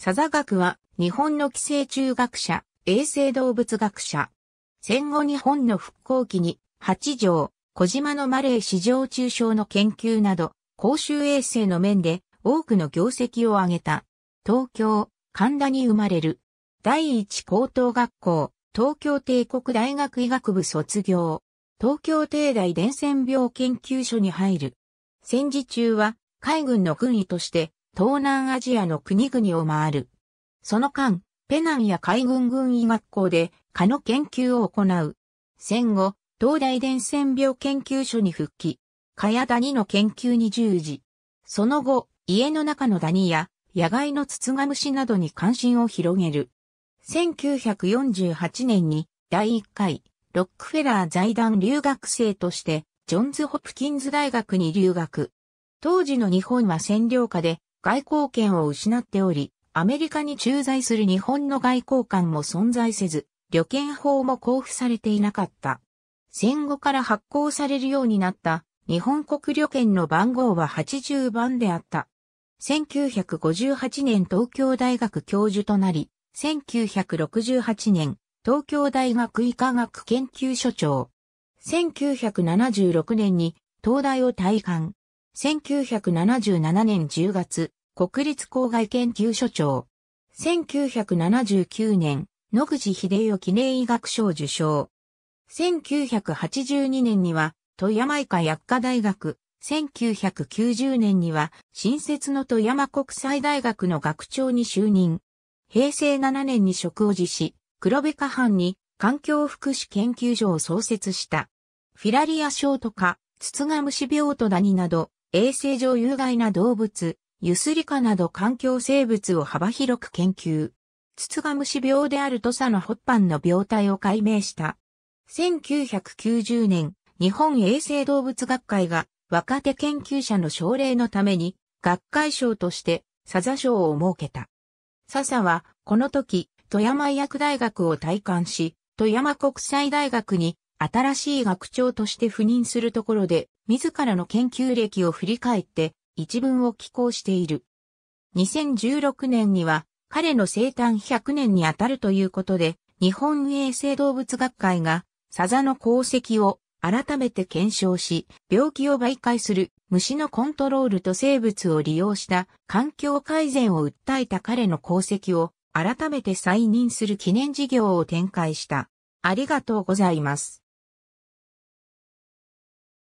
サザ学は日本の寄生虫学者、衛生動物学者。戦後日本の復興期に、八条、小島のマレー市場中小の研究など、公衆衛生の面で多くの業績を挙げた。東京、神田に生まれる。第一高等学校、東京帝国大学医学部卒業。東京帝大伝染病研究所に入る。戦時中は海軍の軍医として東南アジアの国々を回る。その間、ペナンや海軍軍医学校で蚊の研究を行う。戦後、東大伝染病研究所に復帰。蚊やダニの研究に従事。その後、家の中のダニや野外のツツガムシなどに関心を広げる。1948年に第1回ロックフェラー財団留学生としてジョンズ・ホプキンズ大学に留学。当時の日本は占領下で外交権を失っており、アメリカに駐在する日本の外交官も存在せず、旅券法も交付されていなかった。戦後から発行されるようになった日本国旅券の番号は80番であった。1958年東京大学教授となり、1968年東京大学医科学研究所長。1976年に東大を退官。1977年10月、国立郊外研究所長。1979年、野口秀夫記念医学賞受賞。1982年には、富山医科薬科大学、1990年には、新設の富山国際大学の学長に就任。平成7年に職を辞し、黒部下藩に環境福祉研究所を創設した。フィラリア症とか、ツツガムシ病とダニなど、衛生上有害な動物、ユスリカなど環境生物を幅広く研究。ツツガムシ病である土佐のホッパンの病態を解明した。1990年、日本衛生動物学会が若手研究者の奨励のために学会賞としてサザ賞を設けた。ササはこの時富山医薬大学を退官し、富山国際大学に新しい学長として赴任するところで自らの研究歴を振り返って一文を寄稿している。2016年には彼の生誕100年にあたるということで、日本衛生動物学会が、サザの功績を改めて検証し、病気を媒介する虫のコントロールと生物を利用した環境改善を訴えた彼の功績を改めて再認する記念事業を展開した。ありがとうございます。